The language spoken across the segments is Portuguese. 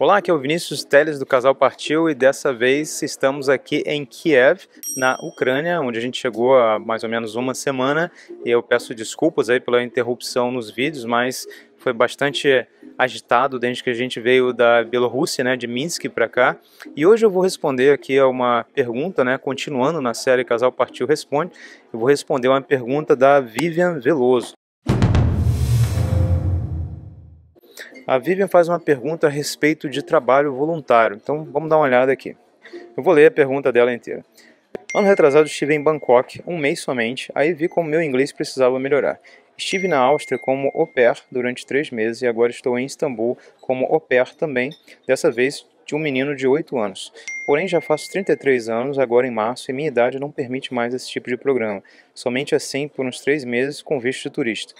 Olá, aqui é o Vinícius Teles do Casal Partiu e dessa vez estamos aqui em Kiev, na Ucrânia, onde a gente chegou há mais ou menos uma semana e eu peço desculpas aí pela interrupção nos vídeos, mas foi bastante agitado desde que a gente veio da Bielorrússia, né, de Minsk para cá. E hoje eu vou responder aqui a uma pergunta, né, continuando na série Casal Partiu Responde, eu vou responder uma pergunta da Vivian Veloso. A Vivian faz uma pergunta a respeito de trabalho voluntário. Então vamos dar uma olhada aqui. Eu vou ler a pergunta dela inteira. Ano retrasado estive em Bangkok, um mês somente, aí vi como meu inglês precisava melhorar. Estive na Áustria como au pair durante três meses e agora estou em Istambul como au pair também, dessa vez de um menino de 8 anos. Porém, já faço 33 anos agora em março e minha idade não permite mais esse tipo de programa, somente assim por uns 3 meses com visto de turista.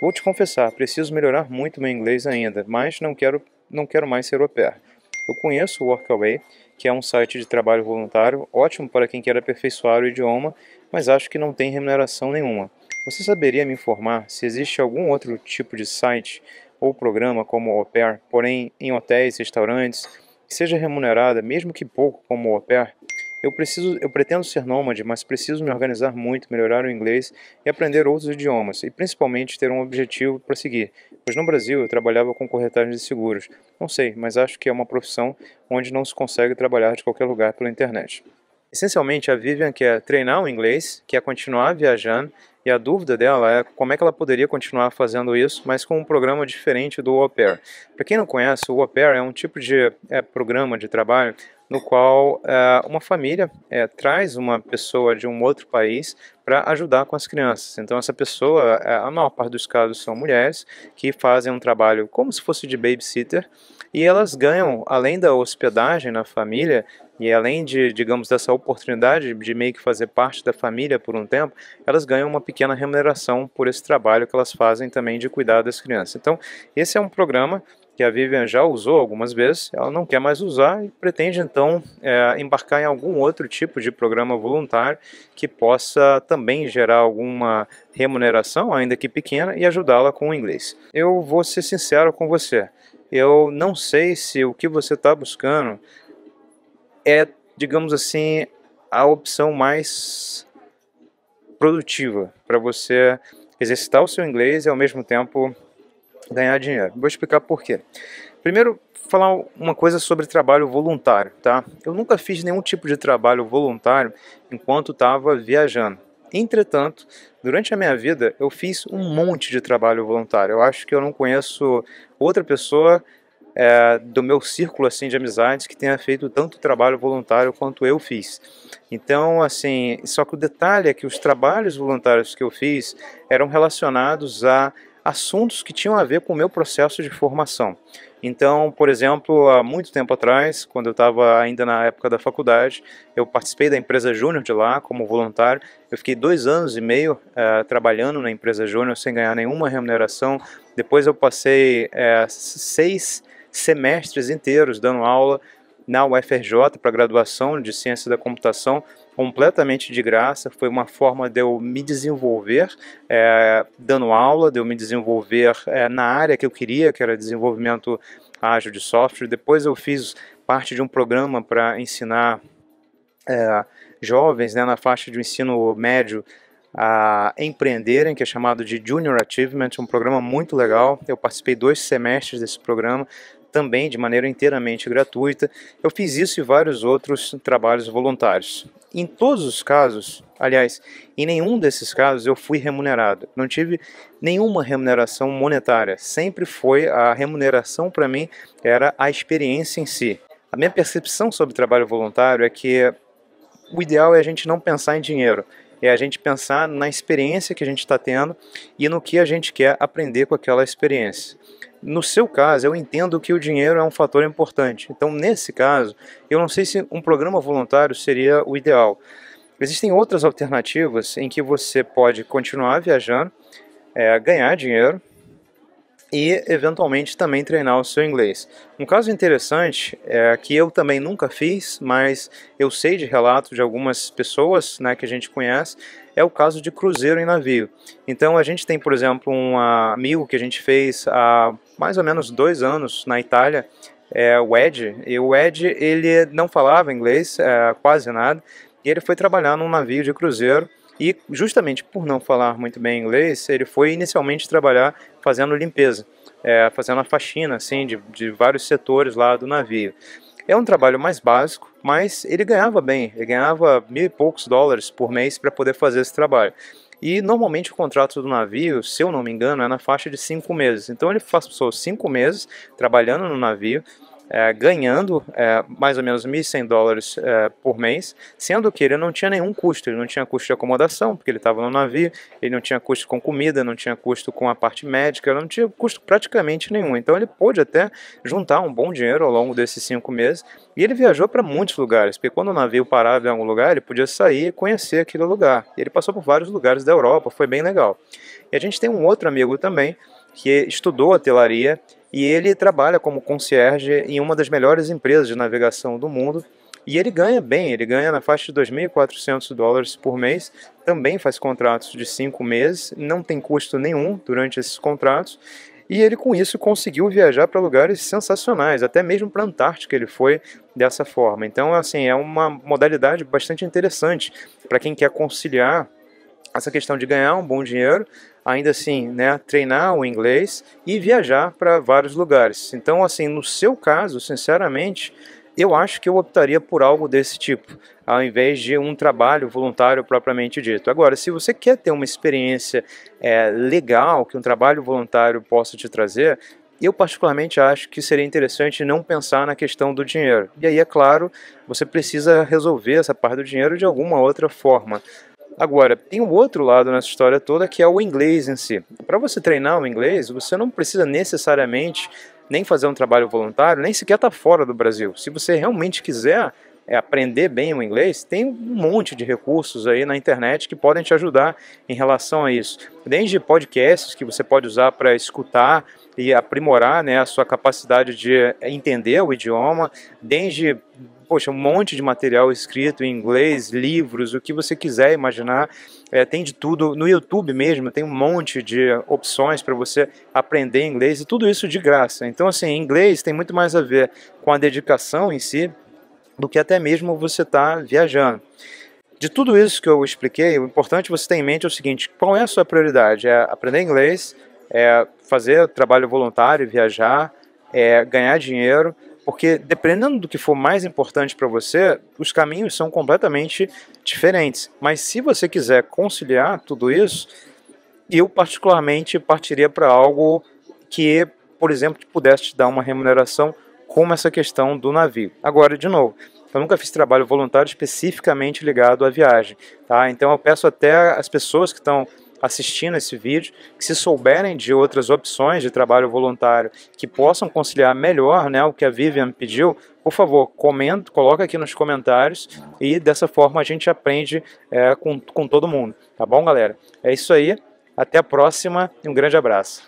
Vou te confessar, preciso melhorar muito meu inglês ainda, mas não quero, não quero mais ser au pair. Eu conheço o Workaway, que é um site de trabalho voluntário ótimo para quem quer aperfeiçoar o idioma, mas acho que não tem remuneração nenhuma. Você saberia me informar se existe algum outro tipo de site ou programa como au pair, porém em hotéis, restaurantes, seja remunerada, mesmo que pouco, como au pair, eu, preciso, eu pretendo ser nômade, mas preciso me organizar muito, melhorar o inglês e aprender outros idiomas, e principalmente ter um objetivo para seguir, pois no Brasil eu trabalhava com corretagem de seguros. Não sei, mas acho que é uma profissão onde não se consegue trabalhar de qualquer lugar pela internet. Essencialmente, a Vivian quer treinar o inglês, quer continuar viajando e a dúvida dela é como é que ela poderia continuar fazendo isso, mas com um programa diferente do Au Pair. Para quem não conhece, o Au Pair é um tipo de é, programa de trabalho no qual é, uma família é, traz uma pessoa de um outro país para ajudar com as crianças. Então essa pessoa, é, a maior parte dos casos são mulheres que fazem um trabalho como se fosse de babysitter e elas ganham, além da hospedagem na família, e além de, digamos, dessa oportunidade de meio que fazer parte da família por um tempo, elas ganham uma pequena remuneração por esse trabalho que elas fazem também de cuidar das crianças. Então, esse é um programa que a Vivian já usou algumas vezes, ela não quer mais usar e pretende então é, embarcar em algum outro tipo de programa voluntário que possa também gerar alguma remuneração, ainda que pequena, e ajudá-la com o inglês. Eu vou ser sincero com você, eu não sei se o que você está buscando é, digamos assim, a opção mais produtiva para você exercitar o seu inglês e ao mesmo tempo ganhar dinheiro. Vou explicar por quê. Primeiro, falar uma coisa sobre trabalho voluntário, tá? Eu nunca fiz nenhum tipo de trabalho voluntário enquanto estava viajando. Entretanto, durante a minha vida, eu fiz um monte de trabalho voluntário. Eu acho que eu não conheço outra pessoa é, do meu círculo assim de amizades que tenha feito tanto trabalho voluntário quanto eu fiz. Então, assim, só que o detalhe é que os trabalhos voluntários que eu fiz eram relacionados a assuntos que tinham a ver com o meu processo de formação. Então, por exemplo, há muito tempo atrás, quando eu estava ainda na época da faculdade, eu participei da empresa Júnior de lá como voluntário. Eu fiquei dois anos e meio uh, trabalhando na empresa Júnior sem ganhar nenhuma remuneração. Depois eu passei uh, seis semestres inteiros dando aula na UFRJ para graduação de Ciência da Computação completamente de graça. Foi uma forma de eu me desenvolver é, dando aula, de eu me desenvolver é, na área que eu queria, que era desenvolvimento ágil de software. Depois eu fiz parte de um programa para ensinar é, jovens né, na faixa de ensino médio a empreenderem, que é chamado de Junior Achievement, um programa muito legal. Eu participei dois semestres desse programa, também de maneira inteiramente gratuita. Eu fiz isso e vários outros trabalhos voluntários. Em todos os casos, aliás, em nenhum desses casos eu fui remunerado. Não tive nenhuma remuneração monetária. Sempre foi a remuneração para mim era a experiência em si. A minha percepção sobre trabalho voluntário é que o ideal é a gente não pensar em dinheiro, é a gente pensar na experiência que a gente está tendo e no que a gente quer aprender com aquela experiência. No seu caso, eu entendo que o dinheiro é um fator importante. Então, nesse caso, eu não sei se um programa voluntário seria o ideal. Existem outras alternativas em que você pode continuar viajando, é, ganhar dinheiro, e eventualmente também treinar o seu inglês. Um caso interessante é que eu também nunca fiz, mas eu sei de relato de algumas pessoas né, que a gente conhece, é o caso de cruzeiro em navio. Então a gente tem, por exemplo, um amigo que a gente fez há mais ou menos dois anos na Itália, é, o Ed, e o Ed ele não falava inglês é, quase nada, e ele foi trabalhar num navio de cruzeiro e justamente por não falar muito bem inglês, ele foi inicialmente trabalhar fazendo limpeza, é, fazendo a faxina assim, de, de vários setores lá do navio. É um trabalho mais básico, mas ele ganhava bem, ele ganhava mil e poucos dólares por mês para poder fazer esse trabalho. E normalmente o contrato do navio, se eu não me engano, é na faixa de cinco meses. Então ele passou cinco meses trabalhando no navio, é, ganhando é, mais ou menos 1.100 dólares é, por mês, sendo que ele não tinha nenhum custo, ele não tinha custo de acomodação, porque ele estava no navio, ele não tinha custo com comida, não tinha custo com a parte médica, não tinha custo praticamente nenhum. Então ele pôde até juntar um bom dinheiro ao longo desses cinco meses e ele viajou para muitos lugares, porque quando o navio parava em algum lugar, ele podia sair e conhecer aquele lugar. E ele passou por vários lugares da Europa, foi bem legal. E a gente tem um outro amigo também que estudou hotelaria e ele trabalha como concierge em uma das melhores empresas de navegação do mundo. E ele ganha bem, ele ganha na faixa de 2.400 dólares por mês, também faz contratos de cinco meses, não tem custo nenhum durante esses contratos, e ele com isso conseguiu viajar para lugares sensacionais, até mesmo para a Antártica ele foi dessa forma. Então, assim, é uma modalidade bastante interessante para quem quer conciliar essa questão de ganhar um bom dinheiro, ainda assim, né, treinar o inglês e viajar para vários lugares. Então, assim, no seu caso, sinceramente, eu acho que eu optaria por algo desse tipo, ao invés de um trabalho voluntário propriamente dito. Agora, se você quer ter uma experiência é, legal que um trabalho voluntário possa te trazer, eu particularmente acho que seria interessante não pensar na questão do dinheiro. E aí, é claro, você precisa resolver essa parte do dinheiro de alguma outra forma. Agora, tem um outro lado nessa história toda que é o inglês em si. Para você treinar o inglês, você não precisa necessariamente nem fazer um trabalho voluntário, nem sequer estar tá fora do Brasil. Se você realmente quiser é, aprender bem o inglês, tem um monte de recursos aí na internet que podem te ajudar em relação a isso. Desde podcasts que você pode usar para escutar e aprimorar né, a sua capacidade de entender o idioma, desde poxa, um monte de material escrito em inglês, livros, o que você quiser imaginar, é, tem de tudo. No YouTube mesmo tem um monte de opções para você aprender inglês e tudo isso de graça. Então, assim, inglês tem muito mais a ver com a dedicação em si do que até mesmo você estar tá viajando. De tudo isso que eu expliquei, o importante você ter em mente é o seguinte: qual é a sua prioridade? É aprender inglês, é fazer trabalho voluntário, viajar, é ganhar dinheiro porque dependendo do que for mais importante para você, os caminhos são completamente diferentes. Mas se você quiser conciliar tudo isso, eu particularmente partiria para algo que, por exemplo, pudesse te dar uma remuneração como essa questão do navio. Agora, de novo, eu nunca fiz trabalho voluntário especificamente ligado à viagem, tá? Então eu peço até às pessoas que estão assistindo esse vídeo, que se souberem de outras opções de trabalho voluntário que possam conciliar melhor né, o que a Vivian pediu, por favor, comenta, coloca aqui nos comentários e dessa forma a gente aprende é, com, com todo mundo. Tá bom, galera? É isso aí. Até a próxima e um grande abraço.